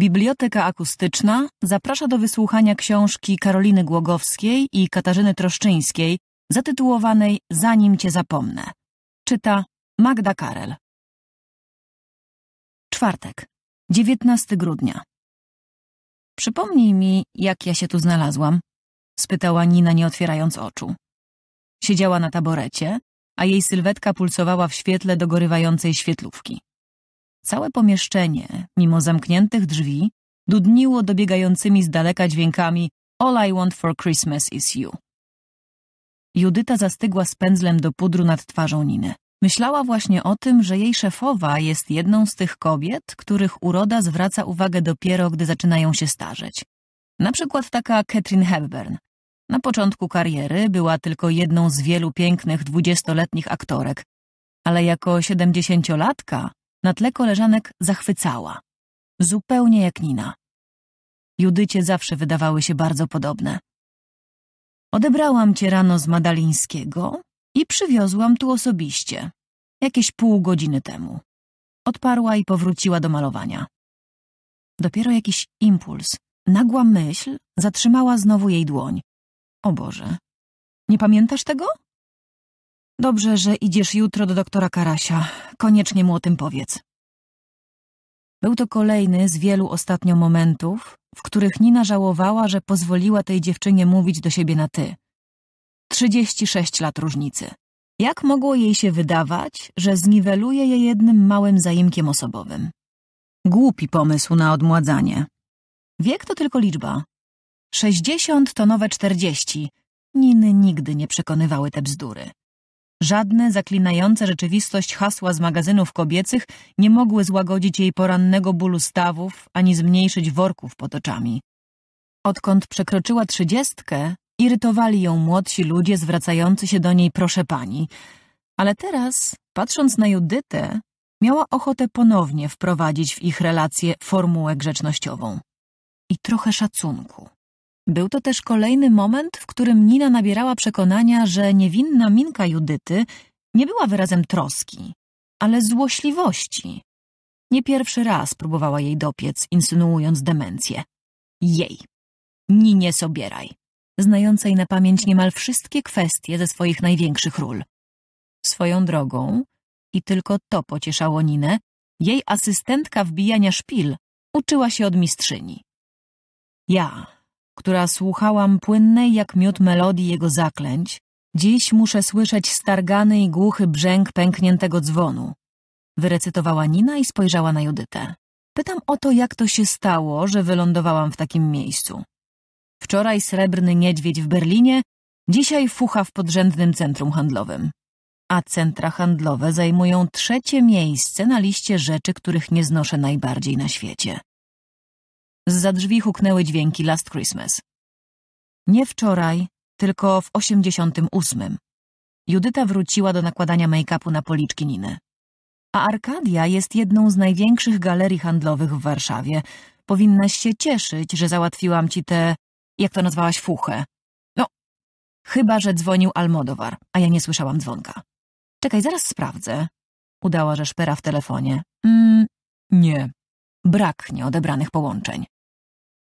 Biblioteka Akustyczna zaprasza do wysłuchania książki Karoliny Głogowskiej i Katarzyny Troszczyńskiej zatytułowanej Zanim Cię zapomnę. Czyta Magda Karel. Czwartek, 19 grudnia. Przypomnij mi, jak ja się tu znalazłam? spytała Nina, nie otwierając oczu. Siedziała na taborecie, a jej sylwetka pulsowała w świetle dogorywającej świetlówki. Całe pomieszczenie, mimo zamkniętych drzwi, dudniło dobiegającymi z daleka dźwiękami All I want for Christmas is you. Judyta zastygła z pędzlem do pudru nad twarzą Niny. Myślała właśnie o tym, że jej szefowa jest jedną z tych kobiet, których uroda zwraca uwagę dopiero, gdy zaczynają się starzeć. Na przykład taka Katrin Hepburn. Na początku kariery była tylko jedną z wielu pięknych dwudziestoletnich aktorek, ale jako siedemdziesięciolatka na tle koleżanek zachwycała. Zupełnie jak Nina. Judycie zawsze wydawały się bardzo podobne. Odebrałam cię rano z Madalińskiego i przywiozłam tu osobiście, jakieś pół godziny temu. Odparła i powróciła do malowania. Dopiero jakiś impuls, nagła myśl zatrzymała znowu jej dłoń. O Boże, nie pamiętasz tego? Dobrze, że idziesz jutro do doktora Karasia. Koniecznie mu o tym powiedz. Był to kolejny z wielu ostatnio momentów, w których Nina żałowała, że pozwoliła tej dziewczynie mówić do siebie na ty. 36 lat różnicy. Jak mogło jej się wydawać, że zniweluje je jednym małym zaimkiem osobowym? Głupi pomysł na odmładzanie. Wiek to tylko liczba. 60 to nowe 40. Niny nigdy nie przekonywały te bzdury. Żadne zaklinające rzeczywistość hasła z magazynów kobiecych nie mogły złagodzić jej porannego bólu stawów ani zmniejszyć worków pod oczami. Odkąd przekroczyła trzydziestkę, irytowali ją młodsi ludzie zwracający się do niej proszę pani. Ale teraz, patrząc na Judytę, miała ochotę ponownie wprowadzić w ich relację formułę grzecznościową. I trochę szacunku. Był to też kolejny moment, w którym Nina nabierała przekonania, że niewinna minka Judyty nie była wyrazem troski, ale złośliwości. Nie pierwszy raz próbowała jej dopiec, insynuując demencję. Jej. Ninie Sobieraj, znającej na pamięć niemal wszystkie kwestie ze swoich największych ról. Swoją drogą, i tylko to pocieszało Ninę, jej asystentka wbijania szpil uczyła się od mistrzyni. Ja, która słuchałam płynnej jak miód melodii jego zaklęć, dziś muszę słyszeć stargany i głuchy brzęk pękniętego dzwonu. Wyrecytowała Nina i spojrzała na Judytę. Pytam o to, jak to się stało, że wylądowałam w takim miejscu. Wczoraj srebrny niedźwiedź w Berlinie, dzisiaj fucha w podrzędnym centrum handlowym. A centra handlowe zajmują trzecie miejsce na liście rzeczy, których nie znoszę najbardziej na świecie. Zza drzwi huknęły dźwięki Last Christmas. Nie wczoraj, tylko w osiemdziesiątym ósmym. Judyta wróciła do nakładania make-upu na policzki Niny. A Arkadia jest jedną z największych galerii handlowych w Warszawie. Powinnaś się cieszyć, że załatwiłam ci tę, jak to nazwałaś, fuchę. No, chyba, że dzwonił Almodowar, a ja nie słyszałam dzwonka. Czekaj, zaraz sprawdzę. Udała szpera w telefonie. Mm, nie, brak nieodebranych połączeń.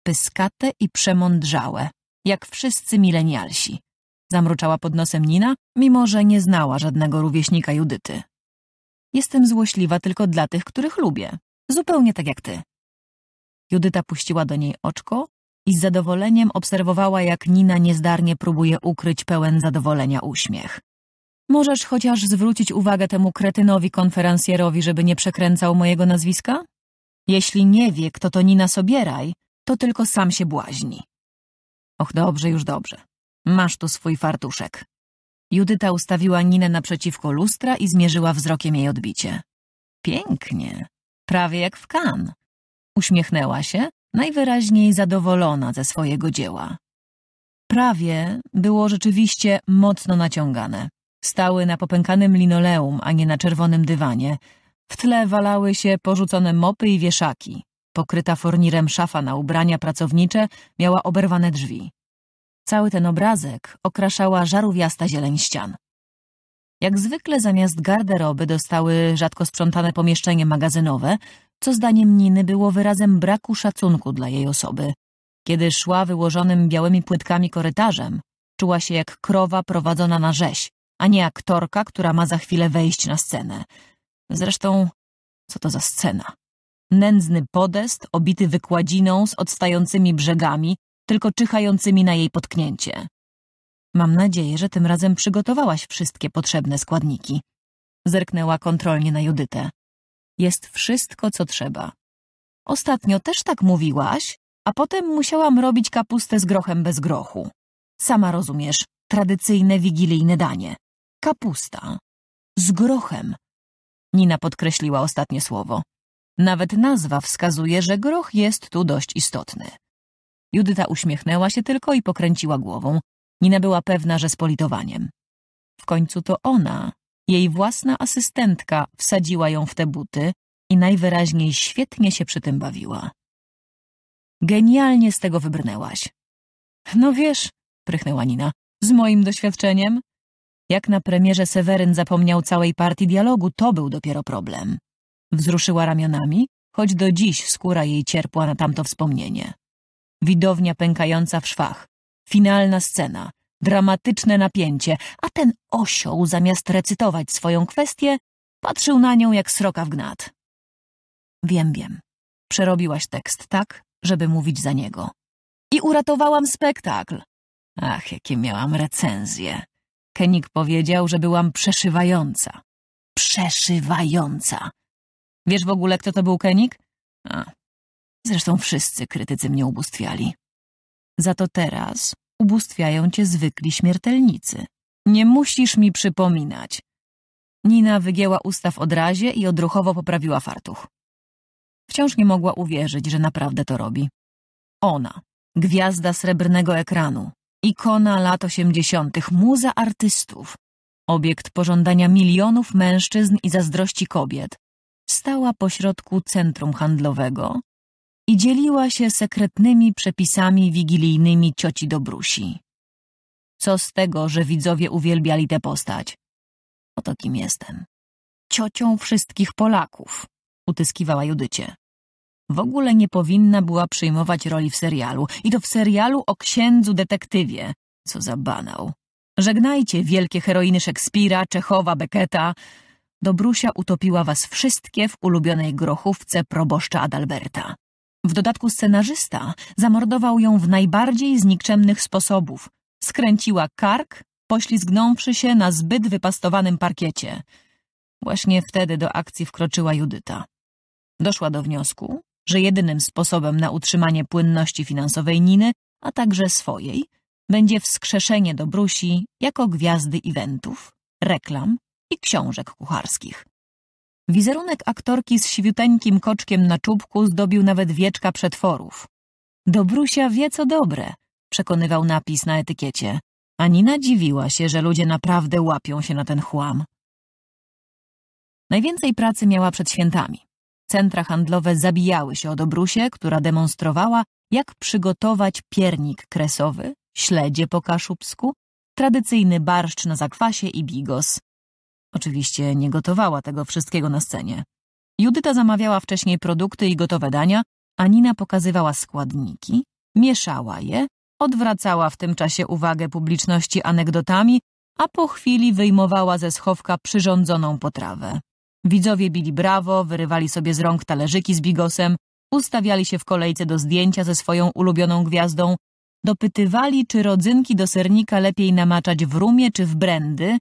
Pyskate i przemądrzałe, jak wszyscy milenialsi. Zamruczała pod nosem Nina, mimo że nie znała żadnego rówieśnika Judyty. Jestem złośliwa tylko dla tych, których lubię. Zupełnie tak jak ty. Judyta puściła do niej oczko i z zadowoleniem obserwowała, jak Nina niezdarnie próbuje ukryć pełen zadowolenia uśmiech. Możesz chociaż zwrócić uwagę temu kretynowi konferansjerowi, żeby nie przekręcał mojego nazwiska? Jeśli nie wie, kto to Nina Sobieraj, to tylko sam się błaźni. Och, dobrze, już dobrze. Masz tu swój fartuszek. Judyta ustawiła Ninę naprzeciwko lustra i zmierzyła wzrokiem jej odbicie. Pięknie. Prawie jak w kan. Uśmiechnęła się, najwyraźniej zadowolona ze swojego dzieła. Prawie było rzeczywiście mocno naciągane. Stały na popękanym linoleum, a nie na czerwonym dywanie, w tle walały się porzucone mopy i wieszaki. Pokryta fornirem szafa na ubrania pracownicze miała oberwane drzwi. Cały ten obrazek okraszała żarówiasta zieleń ścian. Jak zwykle zamiast garderoby dostały rzadko sprzątane pomieszczenie magazynowe, co zdaniem Niny było wyrazem braku szacunku dla jej osoby. Kiedy szła wyłożonym białymi płytkami korytarzem, czuła się jak krowa prowadzona na rzeź, a nie aktorka, która ma za chwilę wejść na scenę. Zresztą, co to za scena? Nędzny podest, obity wykładziną z odstającymi brzegami, tylko czyhającymi na jej potknięcie. Mam nadzieję, że tym razem przygotowałaś wszystkie potrzebne składniki. Zerknęła kontrolnie na Judytę. Jest wszystko, co trzeba. Ostatnio też tak mówiłaś, a potem musiałam robić kapustę z grochem bez grochu. Sama rozumiesz, tradycyjne wigilijne danie. Kapusta. Z grochem, Nina podkreśliła ostatnie słowo. Nawet nazwa wskazuje, że groch jest tu dość istotny. Judyta uśmiechnęła się tylko i pokręciła głową. Nina była pewna, że z politowaniem. W końcu to ona, jej własna asystentka, wsadziła ją w te buty i najwyraźniej świetnie się przy tym bawiła. Genialnie z tego wybrnęłaś. No wiesz, prychnęła Nina, z moim doświadczeniem jak na premierze Seweryn zapomniał całej partii dialogu, to był dopiero problem. Wzruszyła ramionami, choć do dziś skóra jej cierpła na tamto wspomnienie. Widownia pękająca w szwach. Finalna scena. Dramatyczne napięcie, a ten osioł zamiast recytować swoją kwestię, patrzył na nią jak sroka w gnat. Wiem, wiem. Przerobiłaś tekst tak, żeby mówić za niego. I uratowałam spektakl. Ach, jakie miałam recenzje. Kenik powiedział, że byłam przeszywająca. Przeszywająca. Wiesz w ogóle, kto to był Kenik? A. Zresztą wszyscy krytycy mnie ubóstwiali. Za to teraz ubóstwiają cię zwykli śmiertelnicy. Nie musisz mi przypominać. Nina wygięła usta w odrazie i odruchowo poprawiła fartuch. Wciąż nie mogła uwierzyć, że naprawdę to robi. Ona, gwiazda srebrnego ekranu, ikona lat osiemdziesiątych, muza artystów, obiekt pożądania milionów mężczyzn i zazdrości kobiet, stała pośrodku centrum handlowego i dzieliła się sekretnymi przepisami wigilijnymi cioci Dobrusi. Co z tego, że widzowie uwielbiali tę postać? Oto kim jestem. Ciocią wszystkich Polaków, utyskiwała Judycie w ogóle nie powinna była przyjmować roli w serialu. I to w serialu o księdzu detektywie. Co za banał. Żegnajcie wielkie heroiny Szekspira, Czechowa, Becketa. Dobrusia utopiła was wszystkie w ulubionej grochówce proboszcza Adalberta. W dodatku scenarzysta zamordował ją w najbardziej znikczemnych sposobów. Skręciła kark, poślizgnąwszy się na zbyt wypastowanym parkiecie. Właśnie wtedy do akcji wkroczyła Judyta. Doszła do wniosku, że jedynym sposobem na utrzymanie płynności finansowej Niny, a także swojej, będzie wskrzeszenie Dobrusi jako gwiazdy eventów, reklam i książek kucharskich. Wizerunek aktorki z siwiuteńkim koczkiem na czubku zdobił nawet wieczka przetworów. Dobrusia wie co dobre, przekonywał napis na etykiecie, a Nina dziwiła się, że ludzie naprawdę łapią się na ten chłam. Najwięcej pracy miała przed świętami. Centra handlowe zabijały się o Dobrusie, która demonstrowała, jak przygotować piernik kresowy, śledzie po kaszubsku, tradycyjny barszcz na zakwasie i bigos. Oczywiście nie gotowała tego wszystkiego na scenie. Judyta zamawiała wcześniej produkty i gotowe dania, a Nina pokazywała składniki, mieszała je, odwracała w tym czasie uwagę publiczności anegdotami, a po chwili wyjmowała ze schowka przyrządzoną potrawę. Widzowie bili brawo, wyrywali sobie z rąk talerzyki z bigosem, ustawiali się w kolejce do zdjęcia ze swoją ulubioną gwiazdą, dopytywali, czy rodzynki do sernika lepiej namaczać w rumie czy w brandy,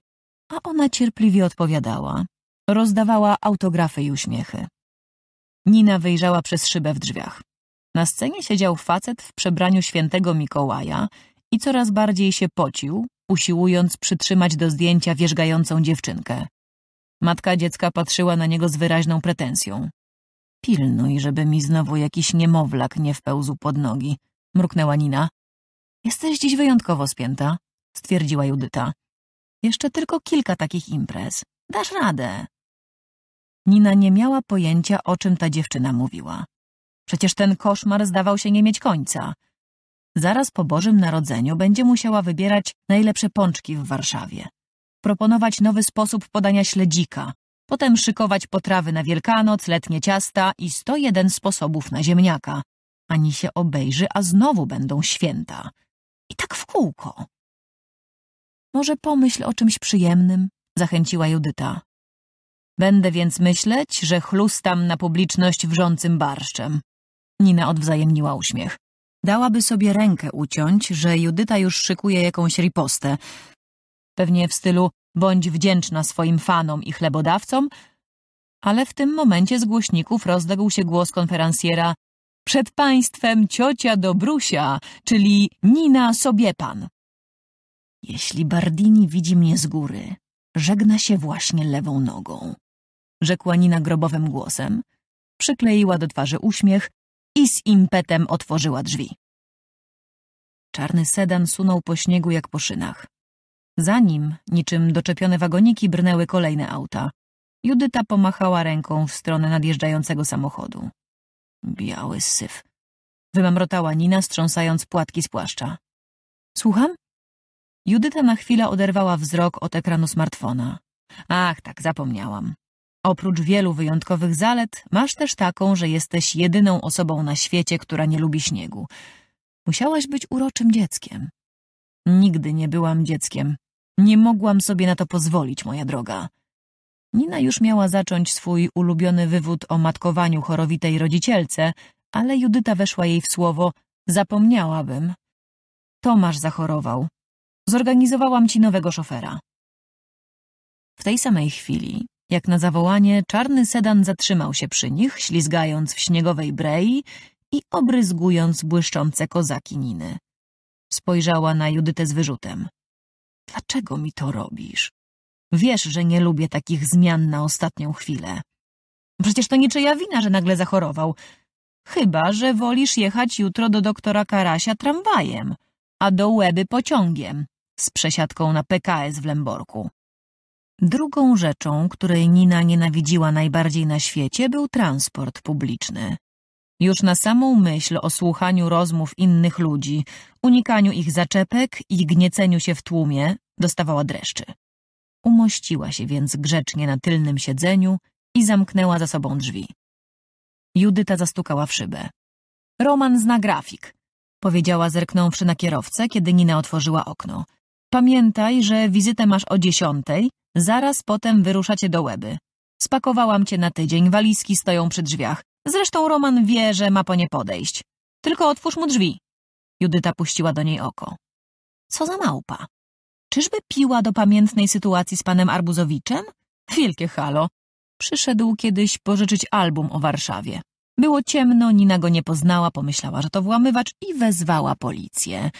a ona cierpliwie odpowiadała. Rozdawała autografy i uśmiechy. Nina wyjrzała przez szybę w drzwiach. Na scenie siedział facet w przebraniu świętego Mikołaja i coraz bardziej się pocił, usiłując przytrzymać do zdjęcia wierzgającą dziewczynkę. Matka dziecka patrzyła na niego z wyraźną pretensją. Pilnuj, żeby mi znowu jakiś niemowlak nie wpełzł pod nogi, mruknęła Nina. Jesteś dziś wyjątkowo spięta, stwierdziła Judyta. Jeszcze tylko kilka takich imprez. Dasz radę. Nina nie miała pojęcia, o czym ta dziewczyna mówiła. Przecież ten koszmar zdawał się nie mieć końca. Zaraz po Bożym Narodzeniu będzie musiała wybierać najlepsze pączki w Warszawie proponować nowy sposób podania śledzika, potem szykować potrawy na Wielkanoc, letnie ciasta i 101 sposobów na ziemniaka. Ani się obejrzy, a znowu będą święta. I tak w kółko. Może pomyśl o czymś przyjemnym, zachęciła Judyta. Będę więc myśleć, że chlustam na publiczność wrzącym barszczem. Nina odwzajemniła uśmiech. Dałaby sobie rękę uciąć, że Judyta już szykuje jakąś ripostę, pewnie w stylu bądź wdzięczna swoim fanom i chlebodawcom, ale w tym momencie z głośników rozległ się głos konferencjera przed państwem ciocia Dobrusia, czyli Nina Sobiepan. Jeśli Bardini widzi mnie z góry, żegna się właśnie lewą nogą, rzekła Nina grobowym głosem, przykleiła do twarzy uśmiech i z impetem otworzyła drzwi. Czarny sedan sunął po śniegu jak po szynach. Za nim, niczym doczepione wagoniki, brnęły kolejne auta. Judyta pomachała ręką w stronę nadjeżdżającego samochodu. Biały syf. Wymamrotała Nina, strząsając płatki z płaszcza. Słucham? Judyta na chwilę oderwała wzrok od ekranu smartfona. Ach, tak, zapomniałam. Oprócz wielu wyjątkowych zalet, masz też taką, że jesteś jedyną osobą na świecie, która nie lubi śniegu. Musiałaś być uroczym dzieckiem. Nigdy nie byłam dzieckiem, nie mogłam sobie na to pozwolić, moja droga. Nina już miała zacząć swój ulubiony wywód o matkowaniu chorowitej rodzicielce, ale Judyta weszła jej w słowo Zapomniałabym. Tomasz zachorował. Zorganizowałam ci nowego szofera. W tej samej chwili, jak na zawołanie, czarny sedan zatrzymał się przy nich, ślizgając w śniegowej brei i obryzgując błyszczące kozaki Niny. Spojrzała na Judytę z wyrzutem. Dlaczego mi to robisz? Wiesz, że nie lubię takich zmian na ostatnią chwilę. Przecież to niczyja wina, że nagle zachorował. Chyba, że wolisz jechać jutro do doktora Karasia tramwajem, a do Łeby pociągiem z przesiadką na PKS w Lęborku. Drugą rzeczą, której Nina nienawidziła najbardziej na świecie, był transport publiczny. Już na samą myśl o słuchaniu rozmów innych ludzi, unikaniu ich zaczepek i gnieceniu się w tłumie dostawała dreszczy. Umościła się więc grzecznie na tylnym siedzeniu i zamknęła za sobą drzwi. Judyta zastukała w szybę. Roman zna grafik, powiedziała zerknąwszy na kierowcę, kiedy Nina otworzyła okno. Pamiętaj, że wizytę masz o dziesiątej, zaraz potem wyruszacie do łeby. Spakowałam cię na tydzień, walizki stoją przy drzwiach. Zresztą Roman wie, że ma po nie podejść. Tylko otwórz mu drzwi. Judyta puściła do niej oko. Co za małpa. Czyżby piła do pamiętnej sytuacji z panem Arbuzowiczem? Wielkie halo. Przyszedł kiedyś pożyczyć album o Warszawie. Było ciemno, Nina go nie poznała, pomyślała, że to włamywacz i wezwała policję.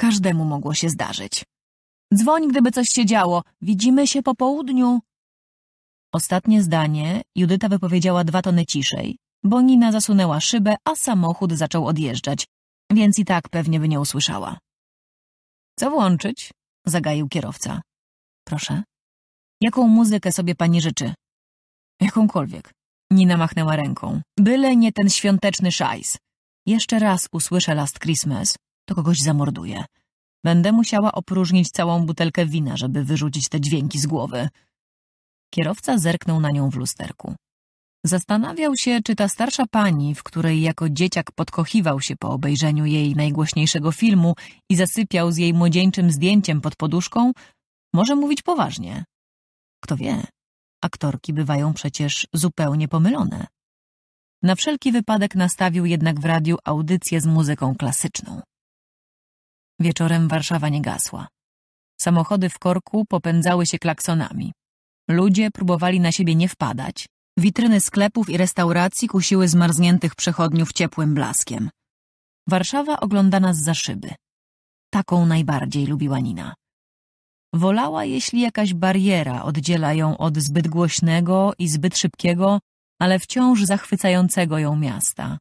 Każdemu mogło się zdarzyć. Dzwoń, gdyby coś się działo. Widzimy się po południu. Ostatnie zdanie Judyta wypowiedziała dwa tony ciszej, bo Nina zasunęła szybę, a samochód zaczął odjeżdżać, więc i tak pewnie by nie usłyszała. Co włączyć? Zagaił kierowca. Proszę. Jaką muzykę sobie pani życzy? Jakąkolwiek. Nina machnęła ręką. Byle nie ten świąteczny szajs. Jeszcze raz usłyszę Last Christmas, to kogoś zamorduje. Będę musiała opróżnić całą butelkę wina, żeby wyrzucić te dźwięki z głowy. Kierowca zerknął na nią w lusterku. Zastanawiał się, czy ta starsza pani, w której jako dzieciak podkochiwał się po obejrzeniu jej najgłośniejszego filmu i zasypiał z jej młodzieńczym zdjęciem pod poduszką, może mówić poważnie. Kto wie, aktorki bywają przecież zupełnie pomylone. Na wszelki wypadek nastawił jednak w radiu audycję z muzyką klasyczną. Wieczorem Warszawa nie gasła. Samochody w korku popędzały się klaksonami. Ludzie próbowali na siebie nie wpadać. Witryny sklepów i restauracji kusiły zmarzniętych przechodniów ciepłym blaskiem. Warszawa oglądana z za szyby. Taką najbardziej lubiła Nina. Wolała, jeśli jakaś bariera oddziela ją od zbyt głośnego i zbyt szybkiego, ale wciąż zachwycającego ją miasta.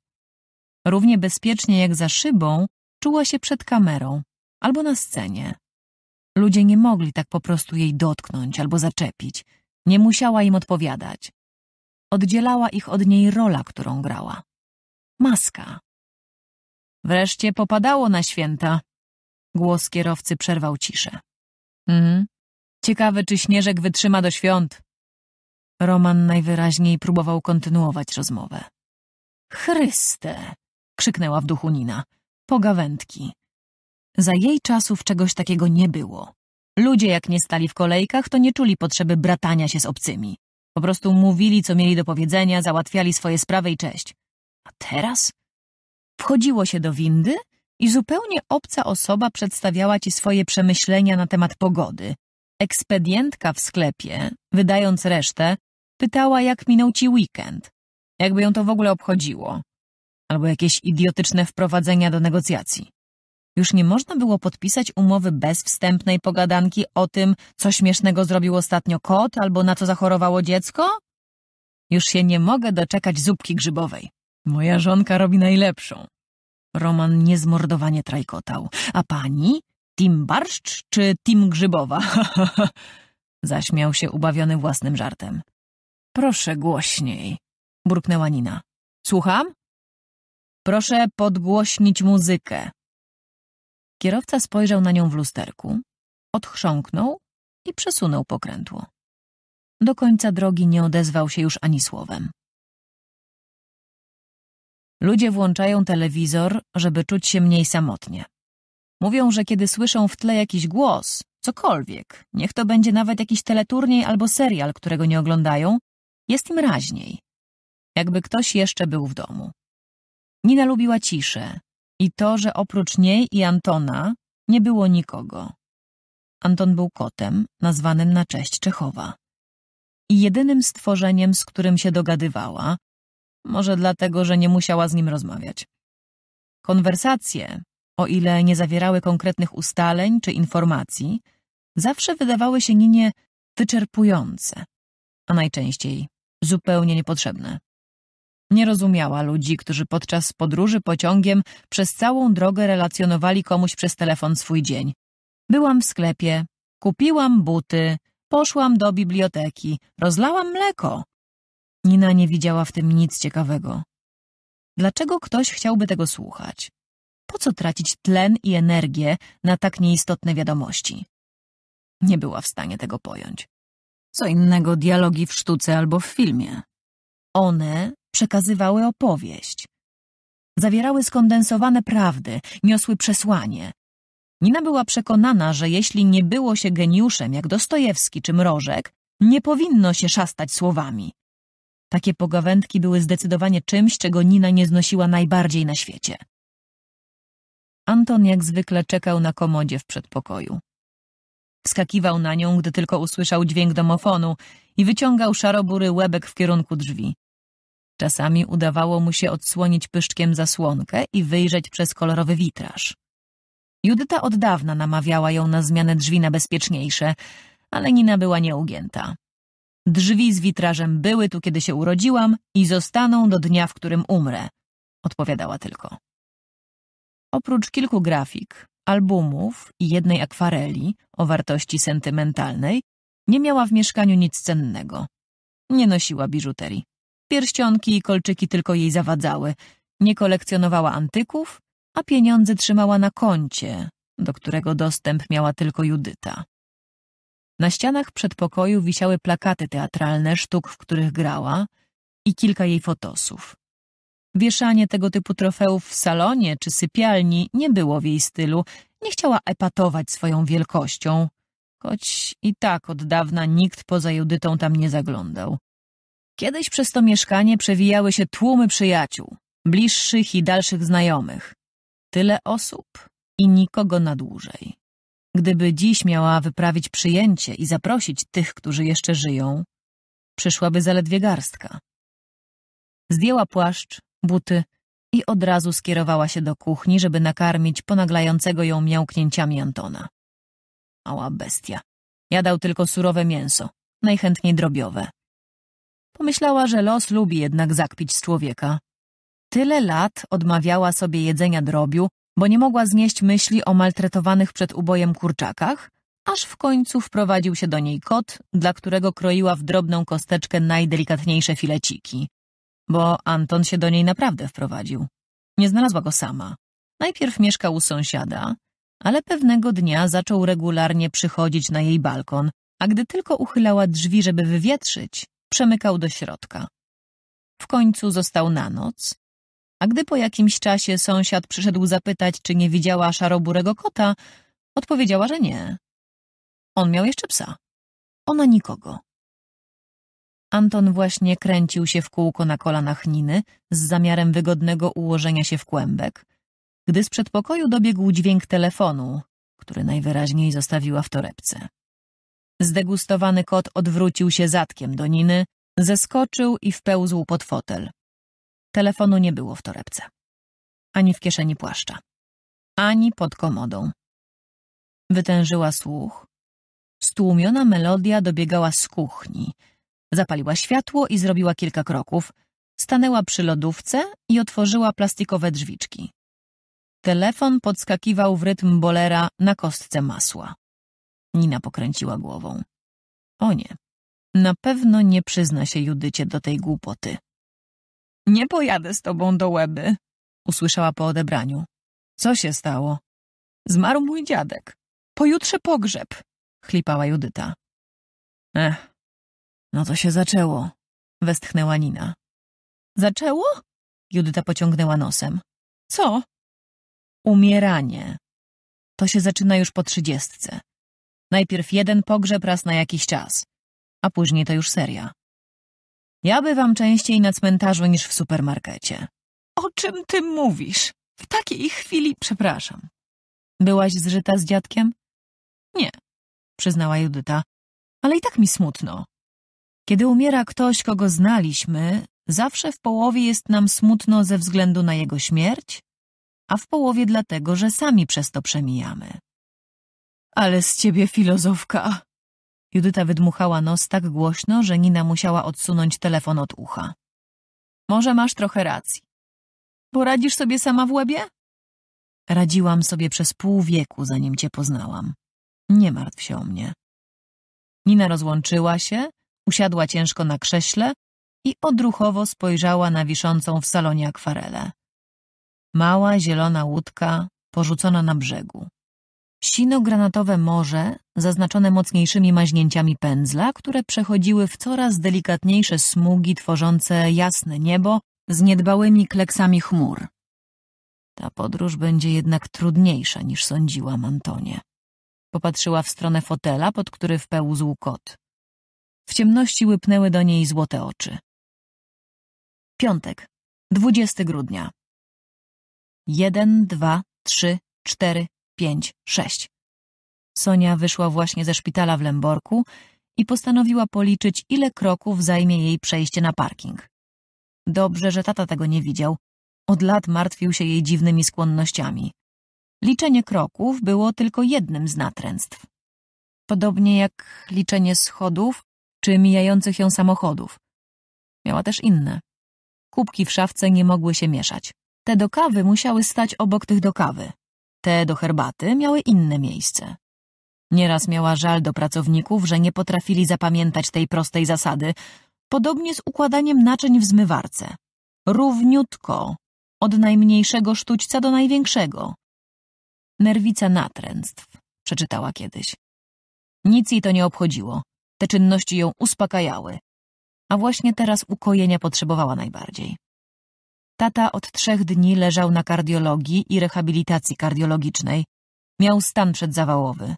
Równie bezpiecznie jak za szybą, czuła się przed kamerą albo na scenie. Ludzie nie mogli tak po prostu jej dotknąć albo zaczepić – nie musiała im odpowiadać. Oddzielała ich od niej rola, którą grała. Maska. Wreszcie popadało na święta. Głos kierowcy przerwał ciszę. Mhm. Ciekawe, czy Śnieżek wytrzyma do świąt. Roman najwyraźniej próbował kontynuować rozmowę. Chryste! krzyknęła w duchu Nina. Pogawędki. Za jej czasów czegoś takiego nie było. Ludzie jak nie stali w kolejkach, to nie czuli potrzeby bratania się z obcymi. Po prostu mówili, co mieli do powiedzenia, załatwiali swoje sprawy i cześć. A teraz? Wchodziło się do windy i zupełnie obca osoba przedstawiała ci swoje przemyślenia na temat pogody. Ekspedientka w sklepie, wydając resztę, pytała, jak minął ci weekend. Jakby ją to w ogóle obchodziło. Albo jakieś idiotyczne wprowadzenia do negocjacji. Już nie można było podpisać umowy bez wstępnej pogadanki o tym, co śmiesznego zrobił ostatnio kot albo na co zachorowało dziecko? Już się nie mogę doczekać zupki grzybowej. Moja żonka robi najlepszą. Roman niezmordowanie trajkotał. A pani? Tim barszcz czy Tim grzybowa? Zaśmiał się ubawiony własnym żartem. Proszę głośniej, burknęła Nina. Słucham? Proszę podgłośnić muzykę, Kierowca spojrzał na nią w lusterku, odchrząknął i przesunął pokrętło. Do końca drogi nie odezwał się już ani słowem. Ludzie włączają telewizor, żeby czuć się mniej samotnie. Mówią, że kiedy słyszą w tle jakiś głos, cokolwiek, niech to będzie nawet jakiś teleturniej albo serial, którego nie oglądają, jest im raźniej. Jakby ktoś jeszcze był w domu. Nina lubiła ciszę, i to, że oprócz niej i Antona nie było nikogo. Anton był kotem, nazwanym na cześć Czechowa. I jedynym stworzeniem, z którym się dogadywała, może dlatego, że nie musiała z nim rozmawiać. Konwersacje, o ile nie zawierały konkretnych ustaleń czy informacji, zawsze wydawały się Ninie wyczerpujące, a najczęściej zupełnie niepotrzebne. Nie rozumiała ludzi, którzy podczas podróży pociągiem przez całą drogę relacjonowali komuś przez telefon swój dzień. Byłam w sklepie, kupiłam buty, poszłam do biblioteki, rozlałam mleko. Nina nie widziała w tym nic ciekawego. Dlaczego ktoś chciałby tego słuchać? Po co tracić tlen i energię na tak nieistotne wiadomości? Nie była w stanie tego pojąć. Co innego dialogi w sztuce albo w filmie. One przekazywały opowieść. Zawierały skondensowane prawdy, niosły przesłanie. Nina była przekonana, że jeśli nie było się geniuszem jak Dostojewski czy Mrożek, nie powinno się szastać słowami. Takie pogawędki były zdecydowanie czymś, czego Nina nie znosiła najbardziej na świecie. Anton jak zwykle czekał na komodzie w przedpokoju. Wskakiwał na nią, gdy tylko usłyszał dźwięk domofonu i wyciągał szarobury łebek w kierunku drzwi. Czasami udawało mu się odsłonić pyszczkiem zasłonkę i wyjrzeć przez kolorowy witraż. Judyta od dawna namawiała ją na zmianę drzwi na bezpieczniejsze, ale Nina była nieugięta. Drzwi z witrażem były tu, kiedy się urodziłam i zostaną do dnia, w którym umrę, odpowiadała tylko. Oprócz kilku grafik, albumów i jednej akwareli o wartości sentymentalnej, nie miała w mieszkaniu nic cennego. Nie nosiła biżuterii. Pierścionki i kolczyki tylko jej zawadzały. Nie kolekcjonowała antyków, a pieniądze trzymała na koncie, do którego dostęp miała tylko Judyta. Na ścianach przedpokoju wisiały plakaty teatralne sztuk, w których grała i kilka jej fotosów. Wieszanie tego typu trofeów w salonie czy sypialni nie było w jej stylu. Nie chciała epatować swoją wielkością, choć i tak od dawna nikt poza Judytą tam nie zaglądał. Kiedyś przez to mieszkanie przewijały się tłumy przyjaciół, bliższych i dalszych znajomych. Tyle osób i nikogo na dłużej. Gdyby dziś miała wyprawić przyjęcie i zaprosić tych, którzy jeszcze żyją, przyszłaby zaledwie garstka. Zdjęła płaszcz, buty i od razu skierowała się do kuchni, żeby nakarmić ponaglającego ją miałknięciami Antona. Mała bestia. Jadał tylko surowe mięso, najchętniej drobiowe. Pomyślała, że los lubi jednak zakpić z człowieka. Tyle lat odmawiała sobie jedzenia drobiu, bo nie mogła znieść myśli o maltretowanych przed ubojem kurczakach, aż w końcu wprowadził się do niej kot, dla którego kroiła w drobną kosteczkę najdelikatniejsze fileciki. Bo Anton się do niej naprawdę wprowadził. Nie znalazła go sama. Najpierw mieszkał u sąsiada, ale pewnego dnia zaczął regularnie przychodzić na jej balkon, a gdy tylko uchylała drzwi, żeby wywietrzyć, przemykał do środka. W końcu został na noc, a gdy po jakimś czasie sąsiad przyszedł zapytać, czy nie widziała szaroburego kota, odpowiedziała, że nie. On miał jeszcze psa. Ona nikogo. Anton właśnie kręcił się w kółko na kolanach Niny z zamiarem wygodnego ułożenia się w kłębek, gdy z przedpokoju dobiegł dźwięk telefonu, który najwyraźniej zostawiła w torebce. Zdegustowany kot odwrócił się zatkiem do Niny, zeskoczył i wpełzł pod fotel. Telefonu nie było w torebce. Ani w kieszeni płaszcza. Ani pod komodą. Wytężyła słuch. Stłumiona melodia dobiegała z kuchni. Zapaliła światło i zrobiła kilka kroków. Stanęła przy lodówce i otworzyła plastikowe drzwiczki. Telefon podskakiwał w rytm bolera na kostce masła. Nina pokręciła głową. O nie, na pewno nie przyzna się Judycie do tej głupoty. Nie pojadę z tobą do łeby, usłyszała po odebraniu. Co się stało? Zmarł mój dziadek. Pojutrze pogrzeb, chlipała Judyta. Ech, no to się zaczęło, westchnęła Nina. Zaczęło? Judyta pociągnęła nosem. Co? Umieranie. To się zaczyna już po trzydziestce. Najpierw jeden pogrzeb raz na jakiś czas, a później to już seria. Ja bywam częściej na cmentarzu niż w supermarkecie. O czym ty mówisz? W takiej chwili przepraszam. Byłaś zżyta z dziadkiem? Nie, przyznała Judyta, ale i tak mi smutno. Kiedy umiera ktoś, kogo znaliśmy, zawsze w połowie jest nam smutno ze względu na jego śmierć, a w połowie dlatego, że sami przez to przemijamy. Ale z ciebie filozofka. Judyta wydmuchała nos tak głośno, że Nina musiała odsunąć telefon od ucha. Może masz trochę racji. Poradzisz sobie sama w łebie? Radziłam sobie przez pół wieku, zanim cię poznałam. Nie martw się o mnie. Nina rozłączyła się, usiadła ciężko na krześle i odruchowo spojrzała na wiszącą w salonie akwarelę. Mała, zielona łódka porzucona na brzegu. Sino-granatowe morze, zaznaczone mocniejszymi maźnięciami pędzla, które przechodziły w coraz delikatniejsze smugi tworzące jasne niebo z niedbałymi kleksami chmur. Ta podróż będzie jednak trudniejsza niż sądziłam Antonie. Popatrzyła w stronę fotela, pod który wpełzł kot. W ciemności łypnęły do niej złote oczy. Piątek, 20 grudnia. Jeden, dwa, trzy, cztery, pięć, sześć. Sonia wyszła właśnie ze szpitala w Lęborku i postanowiła policzyć, ile kroków zajmie jej przejście na parking. Dobrze, że tata tego nie widział. Od lat martwił się jej dziwnymi skłonnościami. Liczenie kroków było tylko jednym z natręctw. Podobnie jak liczenie schodów czy mijających ją samochodów. Miała też inne. Kubki w szafce nie mogły się mieszać. Te do kawy musiały stać obok tych do kawy. Te do herbaty miały inne miejsce. Nieraz miała żal do pracowników, że nie potrafili zapamiętać tej prostej zasady, podobnie z układaniem naczyń w zmywarce. Równiutko, od najmniejszego sztućca do największego. Nerwica natręctw, przeczytała kiedyś. Nic jej to nie obchodziło. Te czynności ją uspokajały. A właśnie teraz ukojenia potrzebowała najbardziej. Tata od trzech dni leżał na kardiologii i rehabilitacji kardiologicznej. Miał stan przedzawałowy.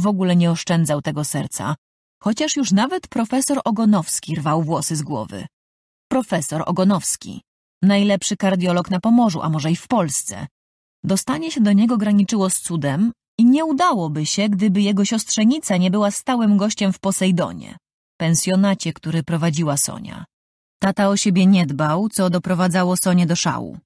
W ogóle nie oszczędzał tego serca, chociaż już nawet profesor Ogonowski rwał włosy z głowy. Profesor Ogonowski, najlepszy kardiolog na Pomorzu, a może i w Polsce. Dostanie się do niego graniczyło z cudem i nie udałoby się, gdyby jego siostrzenica nie była stałym gościem w Posejdonie, pensjonacie, który prowadziła Sonia. Tata o siebie nie dbał, co doprowadzało Sonię do szału.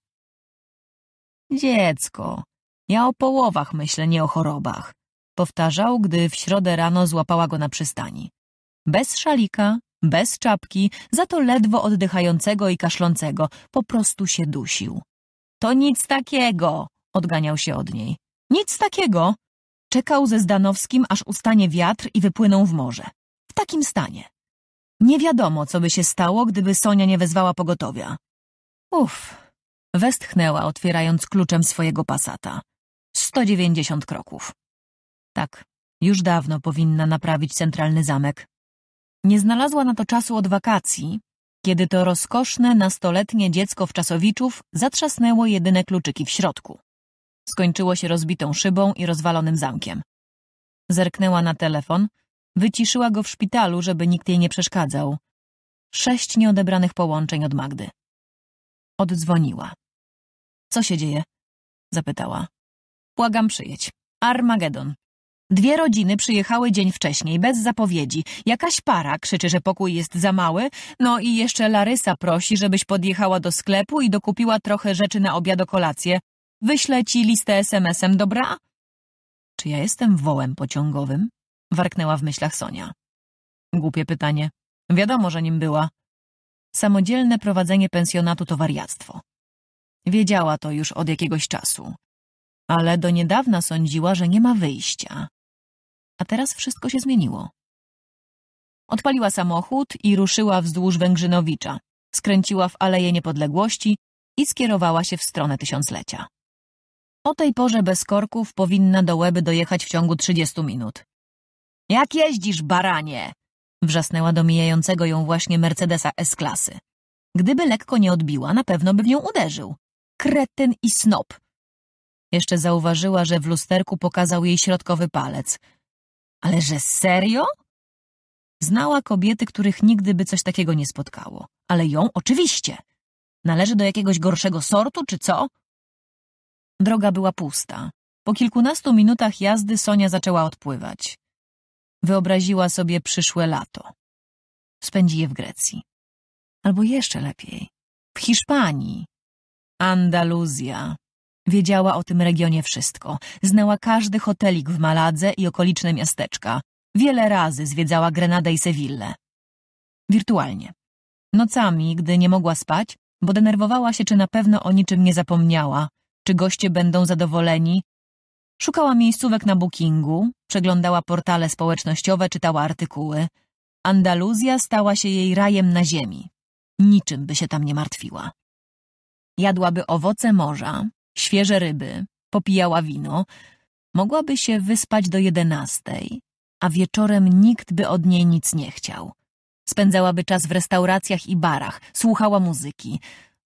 Dziecko, ja o połowach myślę, nie o chorobach, powtarzał, gdy w środę rano złapała go na przystani. Bez szalika, bez czapki, za to ledwo oddychającego i kaszlącego, po prostu się dusił. To nic takiego, odganiał się od niej. Nic takiego! Czekał ze Zdanowskim, aż ustanie wiatr i wypłynął w morze. W takim stanie. Nie wiadomo, co by się stało, gdyby Sonia nie wezwała pogotowia. Uff, westchnęła, otwierając kluczem swojego pasata. 190 kroków. Tak, już dawno powinna naprawić centralny zamek. Nie znalazła na to czasu od wakacji, kiedy to rozkoszne nastoletnie dziecko wczasowiczów zatrzasnęło jedyne kluczyki w środku. Skończyło się rozbitą szybą i rozwalonym zamkiem. Zerknęła na telefon, Wyciszyła go w szpitalu, żeby nikt jej nie przeszkadzał. Sześć nieodebranych połączeń od Magdy. Oddzwoniła. Co się dzieje? Zapytała. Błagam przyjedź. Armagedon. Dwie rodziny przyjechały dzień wcześniej, bez zapowiedzi. Jakaś para krzyczy, że pokój jest za mały. No i jeszcze Larysa prosi, żebyś podjechała do sklepu i dokupiła trochę rzeczy na obiad o kolację. Wyślę ci listę SMS-em, dobra? Czy ja jestem wołem pociągowym? warknęła w myślach Sonia. Głupie pytanie. Wiadomo, że nim była. Samodzielne prowadzenie pensjonatu to wariactwo. Wiedziała to już od jakiegoś czasu, ale do niedawna sądziła, że nie ma wyjścia. A teraz wszystko się zmieniło. Odpaliła samochód i ruszyła wzdłuż Węgrzynowicza, skręciła w Aleję Niepodległości i skierowała się w stronę tysiąclecia. O tej porze bez korków powinna do Łeby dojechać w ciągu 30 minut. Jak jeździsz, baranie? Wrzasnęła do mijającego ją właśnie Mercedesa S-klasy. Gdyby lekko nie odbiła, na pewno by w nią uderzył. Kretyn i snop. Jeszcze zauważyła, że w lusterku pokazał jej środkowy palec. Ale że serio? Znała kobiety, których nigdy by coś takiego nie spotkało. Ale ją oczywiście. Należy do jakiegoś gorszego sortu, czy co? Droga była pusta. Po kilkunastu minutach jazdy Sonia zaczęła odpływać. Wyobraziła sobie przyszłe lato. Spędzi je w Grecji. Albo jeszcze lepiej. W Hiszpanii. Andaluzja. Wiedziała o tym regionie wszystko. Znała każdy hotelik w Maladze i okoliczne miasteczka. Wiele razy zwiedzała Grenadę i Sewillę. Wirtualnie. Nocami, gdy nie mogła spać, bo denerwowała się, czy na pewno o niczym nie zapomniała, czy goście będą zadowoleni, Szukała miejscówek na bookingu, przeglądała portale społecznościowe, czytała artykuły. Andaluzja stała się jej rajem na ziemi. Niczym by się tam nie martwiła. Jadłaby owoce morza, świeże ryby, popijała wino. Mogłaby się wyspać do jedenastej, a wieczorem nikt by od niej nic nie chciał. Spędzałaby czas w restauracjach i barach, słuchała muzyki.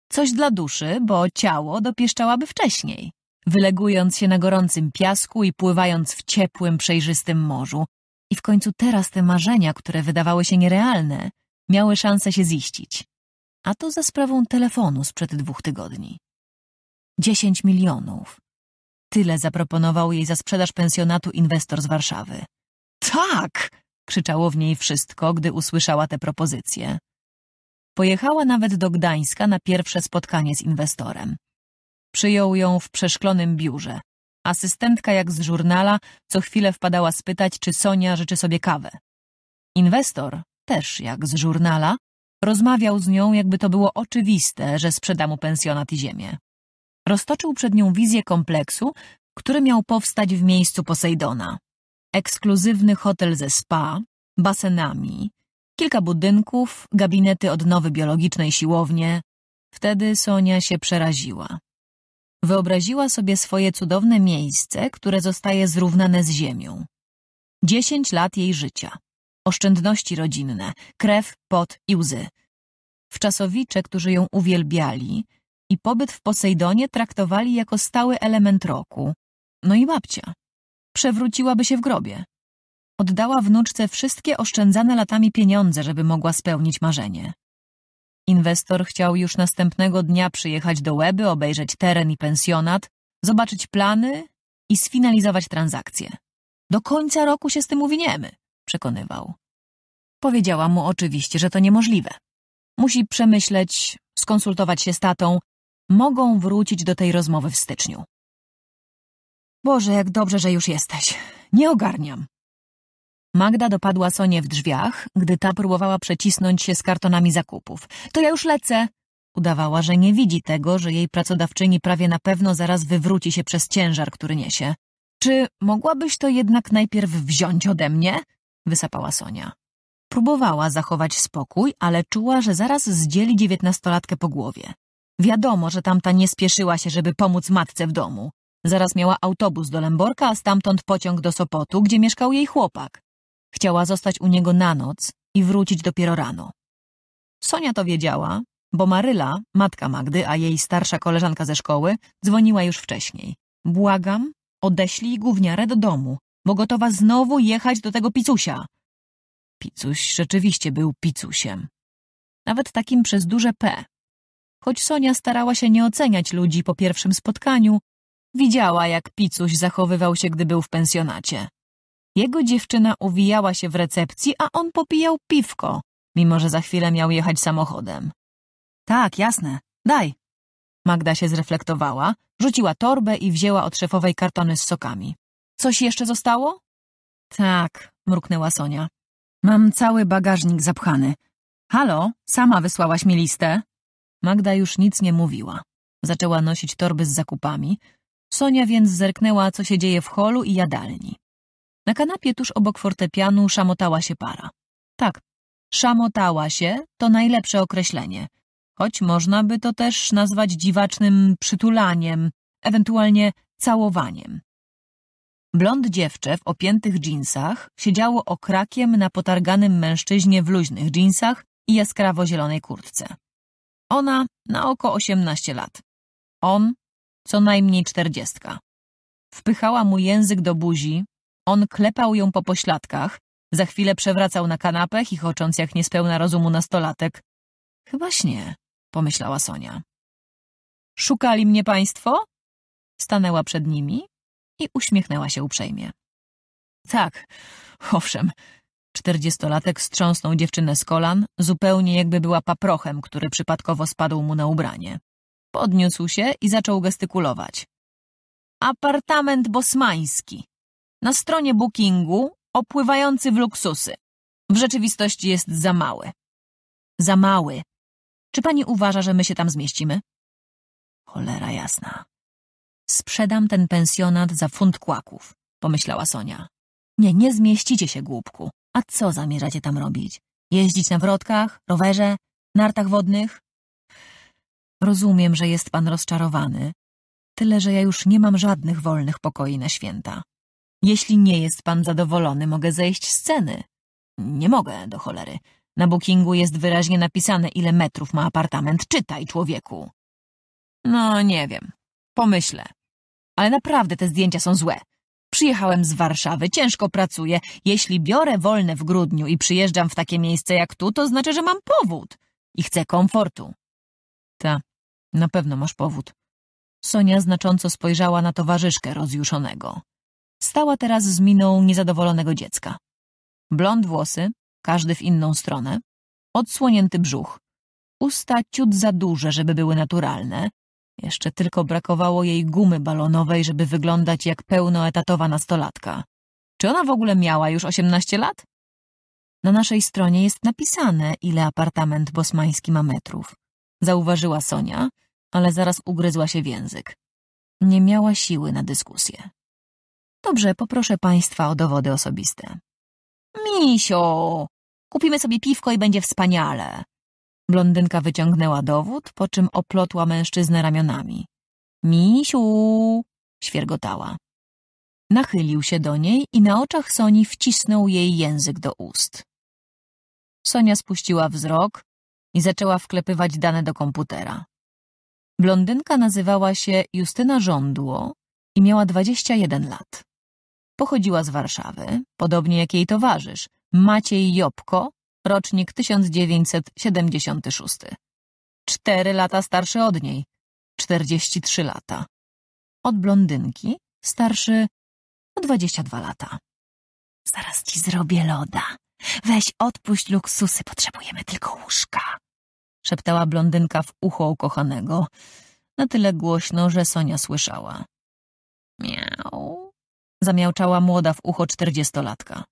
Coś dla duszy, bo ciało dopieszczałaby wcześniej wylegując się na gorącym piasku i pływając w ciepłym, przejrzystym morzu. I w końcu teraz te marzenia, które wydawały się nierealne, miały szansę się ziścić. A to za sprawą telefonu sprzed dwóch tygodni. Dziesięć milionów. Tyle zaproponował jej za sprzedaż pensjonatu inwestor z Warszawy. Tak! krzyczało w niej wszystko, gdy usłyszała tę propozycję. Pojechała nawet do Gdańska na pierwsze spotkanie z inwestorem. Przyjął ją w przeszklonym biurze. Asystentka jak z żurnala co chwilę wpadała spytać, czy Sonia życzy sobie kawę. Inwestor, też jak z żurnala, rozmawiał z nią, jakby to było oczywiste, że sprzeda mu pensjonat i ziemię. Roztoczył przed nią wizję kompleksu, który miał powstać w miejscu Posejdona. Ekskluzywny hotel ze spa, basenami, kilka budynków, gabinety odnowy biologicznej siłownie. Wtedy Sonia się przeraziła. Wyobraziła sobie swoje cudowne miejsce, które zostaje zrównane z ziemią. Dziesięć lat jej życia. Oszczędności rodzinne, krew, pot i łzy. Wczasowicze, którzy ją uwielbiali i pobyt w Posejdonie traktowali jako stały element roku. No i babcia. Przewróciłaby się w grobie. Oddała wnuczce wszystkie oszczędzane latami pieniądze, żeby mogła spełnić marzenie. Inwestor chciał już następnego dnia przyjechać do Łeby, obejrzeć teren i pensjonat, zobaczyć plany i sfinalizować transakcję. Do końca roku się z tym uwiniemy, przekonywał. Powiedziała mu oczywiście, że to niemożliwe. Musi przemyśleć, skonsultować się z tatą. Mogą wrócić do tej rozmowy w styczniu. Boże, jak dobrze, że już jesteś. Nie ogarniam, Magda dopadła Sonie w drzwiach, gdy ta próbowała przecisnąć się z kartonami zakupów. To ja już lecę! Udawała, że nie widzi tego, że jej pracodawczyni prawie na pewno zaraz wywróci się przez ciężar, który niesie. Czy mogłabyś to jednak najpierw wziąć ode mnie? Wysapała Sonia. Próbowała zachować spokój, ale czuła, że zaraz zdzieli dziewiętnastolatkę po głowie. Wiadomo, że tamta nie spieszyła się, żeby pomóc matce w domu. Zaraz miała autobus do Lęborka, a stamtąd pociąg do Sopotu, gdzie mieszkał jej chłopak. Chciała zostać u niego na noc i wrócić dopiero rano. Sonia to wiedziała, bo Maryla, matka Magdy, a jej starsza koleżanka ze szkoły, dzwoniła już wcześniej. Błagam, odeślij gówniarę do domu, bo gotowa znowu jechać do tego picusia. Picuś rzeczywiście był picusiem. Nawet takim przez duże P. Choć Sonia starała się nie oceniać ludzi po pierwszym spotkaniu, widziała, jak picuś zachowywał się, gdy był w pensjonacie. Jego dziewczyna uwijała się w recepcji, a on popijał piwko, mimo że za chwilę miał jechać samochodem. Tak, jasne, daj. Magda się zreflektowała, rzuciła torbę i wzięła od szefowej kartony z sokami. Coś jeszcze zostało? Tak, mruknęła Sonia. Mam cały bagażnik zapchany. Halo, sama wysłałaś mi listę? Magda już nic nie mówiła. Zaczęła nosić torby z zakupami. Sonia więc zerknęła, co się dzieje w holu i jadalni. Na kanapie tuż obok fortepianu szamotała się para. Tak, szamotała się to najlepsze określenie, choć można by to też nazwać dziwacznym przytulaniem, ewentualnie całowaniem. Blond dziewczę w opiętych dżinsach siedziało okrakiem na potarganym mężczyźnie w luźnych dżinsach i jaskrawo-zielonej kurtce. Ona na oko 18 lat. On co najmniej czterdziestka. Wpychała mu język do buzi, on klepał ją po pośladkach, za chwilę przewracał na kanapę, chichocząc jak niespełna rozumu nastolatek. Chyba śnie, pomyślała Sonia. Szukali mnie państwo? Stanęła przed nimi i uśmiechnęła się uprzejmie. Tak, owszem. Czterdziestolatek strząsnął dziewczynę z kolan, zupełnie jakby była paprochem, który przypadkowo spadł mu na ubranie. Podniósł się i zaczął gestykulować. Apartament bosmański na stronie bookingu opływający w luksusy. W rzeczywistości jest za mały. Za mały. Czy pani uważa, że my się tam zmieścimy? Cholera jasna. Sprzedam ten pensjonat za funt kłaków, pomyślała Sonia. Nie, nie zmieścicie się, głupku. A co zamierzacie tam robić? Jeździć na wrotkach, rowerze, nartach wodnych? Rozumiem, że jest pan rozczarowany, tyle że ja już nie mam żadnych wolnych pokoi na święta. Jeśli nie jest pan zadowolony, mogę zejść z ceny. Nie mogę, do cholery. Na bookingu jest wyraźnie napisane, ile metrów ma apartament. Czytaj, człowieku. No, nie wiem. Pomyślę. Ale naprawdę te zdjęcia są złe. Przyjechałem z Warszawy, ciężko pracuję. Jeśli biorę wolne w grudniu i przyjeżdżam w takie miejsce jak tu, to znaczy, że mam powód i chcę komfortu. Ta, na pewno masz powód. Sonia znacząco spojrzała na towarzyszkę rozjuszonego. Stała teraz z miną niezadowolonego dziecka. Blond włosy, każdy w inną stronę, odsłonięty brzuch, usta ciut za duże, żeby były naturalne. Jeszcze tylko brakowało jej gumy balonowej, żeby wyglądać jak pełnoetatowa nastolatka. Czy ona w ogóle miała już 18 lat? Na naszej stronie jest napisane, ile apartament bosmański ma metrów. Zauważyła Sonia, ale zaraz ugryzła się w język. Nie miała siły na dyskusję. Dobrze, poproszę państwa o dowody osobiste. Misio, kupimy sobie piwko i będzie wspaniale. Blondynka wyciągnęła dowód, po czym oplotła mężczyznę ramionami. Misiu, świergotała. Nachylił się do niej i na oczach Soni wcisnął jej język do ust. Sonia spuściła wzrok i zaczęła wklepywać dane do komputera. Blondynka nazywała się Justyna Żądło i miała 21 lat. Pochodziła z Warszawy, podobnie jak jej towarzysz, Maciej Jobko, rocznik 1976. Cztery lata starszy od niej, 43 lata. Od blondynki starszy o 22 lata. Zaraz ci zrobię loda. Weź odpuść luksusy, potrzebujemy tylko łóżka. Szeptała blondynka w ucho ukochanego, na tyle głośno, że Sonia słyszała. Miau. Zamiałczała młoda w ucho czterdziestolatka.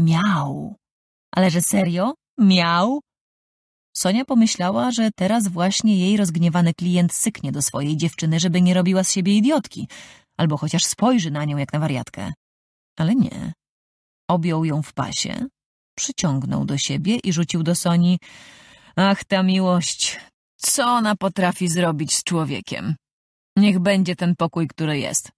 Miał. Ale że serio? Miał? Sonia pomyślała, że teraz właśnie jej rozgniewany klient syknie do swojej dziewczyny, żeby nie robiła z siebie idiotki, albo chociaż spojrzy na nią jak na wariatkę. Ale nie. Objął ją w pasie, przyciągnął do siebie i rzucił do Soni Ach, ta miłość! Co ona potrafi zrobić z człowiekiem? Niech będzie ten pokój, który jest.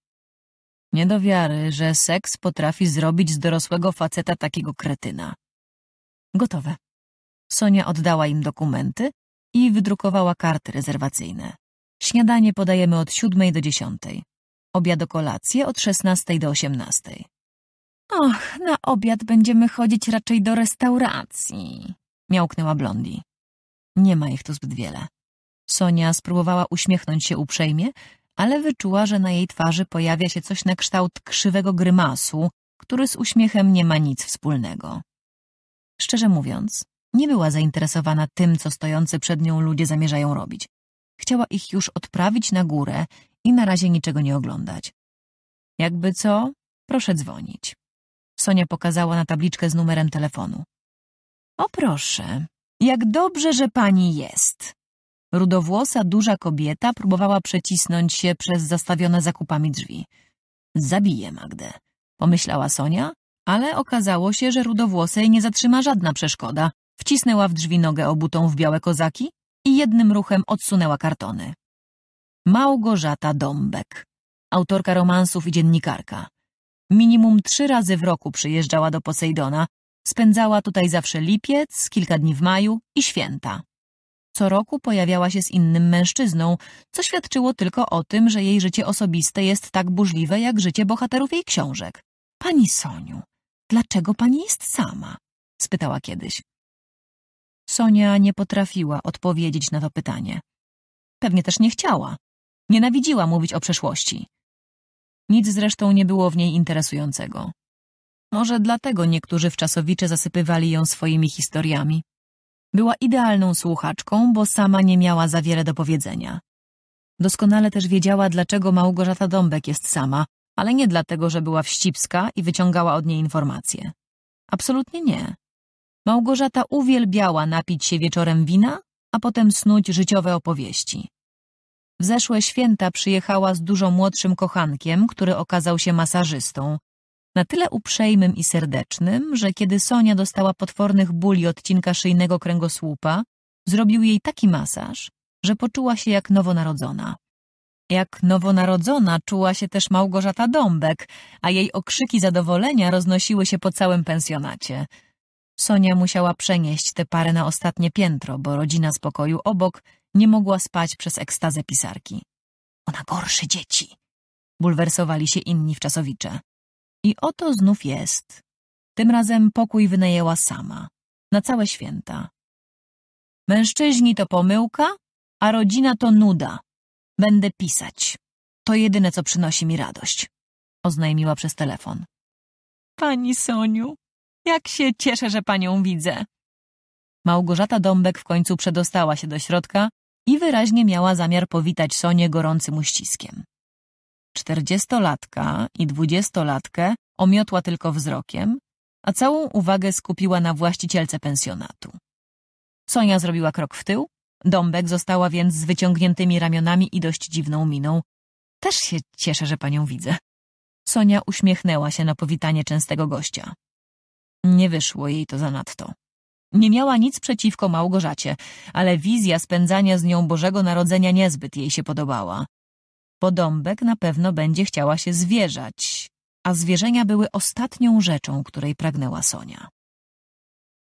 Nie do wiary, że seks potrafi zrobić z dorosłego faceta takiego kretyna. Gotowe. Sonia oddała im dokumenty i wydrukowała karty rezerwacyjne. Śniadanie podajemy od siódmej do dziesiątej. Obiad o kolację od szesnastej do osiemnastej. Och, na obiad będziemy chodzić raczej do restauracji, miałknęła Blondi. Nie ma ich tu zbyt wiele. Sonia spróbowała uśmiechnąć się uprzejmie, ale wyczuła, że na jej twarzy pojawia się coś na kształt krzywego grymasu, który z uśmiechem nie ma nic wspólnego. Szczerze mówiąc, nie była zainteresowana tym, co stojący przed nią ludzie zamierzają robić. Chciała ich już odprawić na górę i na razie niczego nie oglądać. Jakby co, proszę dzwonić. Sonia pokazała na tabliczkę z numerem telefonu. O proszę, jak dobrze, że pani jest. Rudowłosa, duża kobieta próbowała przecisnąć się przez zastawione zakupami drzwi. Zabije Magdę, pomyślała Sonia, ale okazało się, że rudowłosej nie zatrzyma żadna przeszkoda. Wcisnęła w drzwi nogę obutą w białe kozaki i jednym ruchem odsunęła kartony. Małgorzata Dąbek, autorka romansów i dziennikarka. Minimum trzy razy w roku przyjeżdżała do Posejdona, spędzała tutaj zawsze lipiec, kilka dni w maju i święta. Co roku pojawiała się z innym mężczyzną, co świadczyło tylko o tym, że jej życie osobiste jest tak burzliwe jak życie bohaterów jej książek. Pani Soniu, dlaczego pani jest sama? spytała kiedyś. Sonia nie potrafiła odpowiedzieć na to pytanie. Pewnie też nie chciała. Nienawidziła mówić o przeszłości. Nic zresztą nie było w niej interesującego. Może dlatego niektórzy czasowicze zasypywali ją swoimi historiami. Była idealną słuchaczką, bo sama nie miała za wiele do powiedzenia. Doskonale też wiedziała, dlaczego Małgorzata Dąbek jest sama, ale nie dlatego, że była wścibska i wyciągała od niej informacje. Absolutnie nie. Małgorzata uwielbiała napić się wieczorem wina, a potem snuć życiowe opowieści. W zeszłe święta przyjechała z dużo młodszym kochankiem, który okazał się masażystą, na tyle uprzejmym i serdecznym, że kiedy Sonia dostała potwornych bóli odcinka szyjnego kręgosłupa, zrobił jej taki masaż, że poczuła się jak nowonarodzona. Jak nowonarodzona czuła się też Małgorzata Dąbek, a jej okrzyki zadowolenia roznosiły się po całym pensjonacie. Sonia musiała przenieść tę parę na ostatnie piętro, bo rodzina z pokoju obok nie mogła spać przez ekstazę pisarki. Ona gorszy dzieci, bulwersowali się inni w czasowicze. I oto znów jest. Tym razem pokój wynajęła sama, na całe święta. Mężczyźni to pomyłka, a rodzina to nuda. Będę pisać. To jedyne, co przynosi mi radość, oznajmiła przez telefon. Pani Soniu, jak się cieszę, że panią widzę. Małgorzata Dąbek w końcu przedostała się do środka i wyraźnie miała zamiar powitać Sonię gorącym uściskiem czterdziestolatka i dwudziestolatkę omiotła tylko wzrokiem, a całą uwagę skupiła na właścicielce pensjonatu. Sonia zrobiła krok w tył, Dąbek została więc z wyciągniętymi ramionami i dość dziwną miną. Też się cieszę, że panią widzę. Sonia uśmiechnęła się na powitanie częstego gościa. Nie wyszło jej to zanadto. Nie miała nic przeciwko Małgorzacie, ale wizja spędzania z nią Bożego Narodzenia niezbyt jej się podobała, Podąbek na pewno będzie chciała się zwierzać, a zwierzenia były ostatnią rzeczą, której pragnęła Sonia.